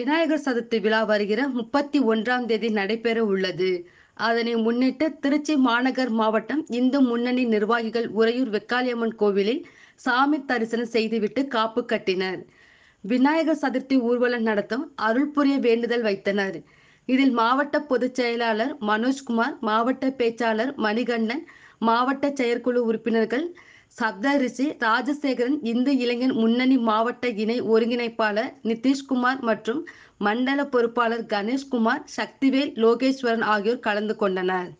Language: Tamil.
விநாயகர் சதுர்த்தி விழா வருகிற முப்பத்தி ஒன்றாம் தேதி நடைபெற உள்ளது அதனை முன்னிட்டு திருச்சி மாநகர் மாவட்டம் இந்து முன்னணி நிர்வாகிகள் உறையூர் வெக்காளியம்மன் கோவிலில் சாமி தரிசனம் செய்துவிட்டு காப்பு கட்டினர் விநாயகர் சதுர்த்தி ஊர்வலம் நடத்தும் அருள் புரிய வேண்டுதல் வைத்தனர் இதில் மாவட்ட பொதுச் செயலாளர் மனோஜ்குமார் மாவட்ட பேச்சாளர் மணிகண்டன் மாவட்ட செயற்குழு உறுப்பினர்கள் சப்தரிஷி ராஜசேகரன் இந்து இளைஞர் முன்னணி மாவட்ட இணை ஒருங்கிணைப்பாளர் நிதிஷ்குமார் மற்றும் மண்டல பொறுப்பாளர் கணேஷ்குமார் சக்திவேல் லோகேஸ்வரன் ஆகியோர் கலந்து கொண்டனர்